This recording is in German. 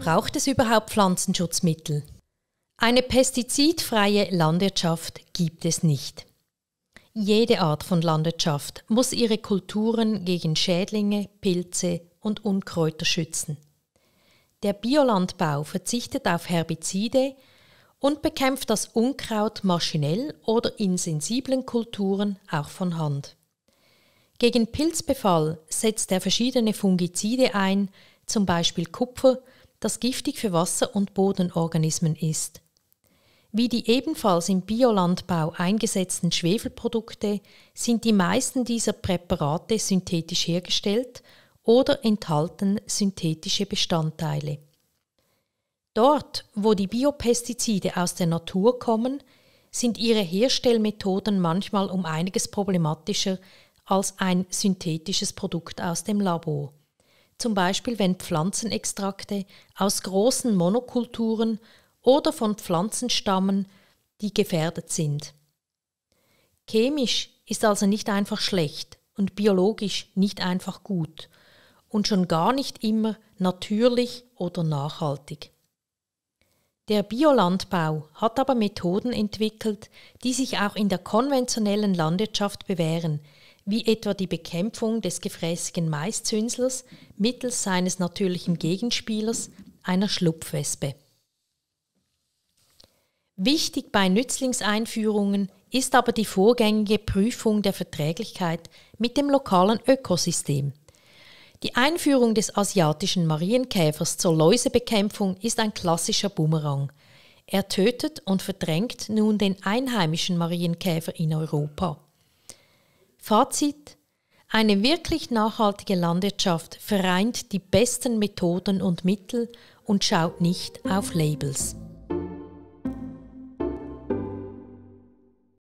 Braucht es überhaupt Pflanzenschutzmittel? Eine pestizidfreie Landwirtschaft gibt es nicht. Jede Art von Landwirtschaft muss ihre Kulturen gegen Schädlinge, Pilze und Unkräuter schützen. Der Biolandbau verzichtet auf Herbizide und bekämpft das Unkraut maschinell oder in sensiblen Kulturen auch von Hand. Gegen Pilzbefall setzt er verschiedene Fungizide ein, zum Beispiel Kupfer, das giftig für Wasser- und Bodenorganismen ist. Wie die ebenfalls im Biolandbau eingesetzten Schwefelprodukte sind die meisten dieser Präparate synthetisch hergestellt oder enthalten synthetische Bestandteile. Dort, wo die Biopestizide aus der Natur kommen, sind ihre Herstellmethoden manchmal um einiges problematischer als ein synthetisches Produkt aus dem Labor zum Beispiel wenn Pflanzenextrakte aus großen Monokulturen oder von Pflanzen stammen, die gefährdet sind. Chemisch ist also nicht einfach schlecht und biologisch nicht einfach gut und schon gar nicht immer natürlich oder nachhaltig. Der Biolandbau hat aber Methoden entwickelt, die sich auch in der konventionellen Landwirtschaft bewähren, wie etwa die Bekämpfung des gefräßigen Maiszünslers mittels seines natürlichen Gegenspielers, einer Schlupfwespe. Wichtig bei Nützlingseinführungen ist aber die vorgängige Prüfung der Verträglichkeit mit dem lokalen Ökosystem. Die Einführung des asiatischen Marienkäfers zur Läusebekämpfung ist ein klassischer Bumerang. Er tötet und verdrängt nun den einheimischen Marienkäfer in Europa. Fazit. Eine wirklich nachhaltige Landwirtschaft vereint die besten Methoden und Mittel und schaut nicht auf Labels.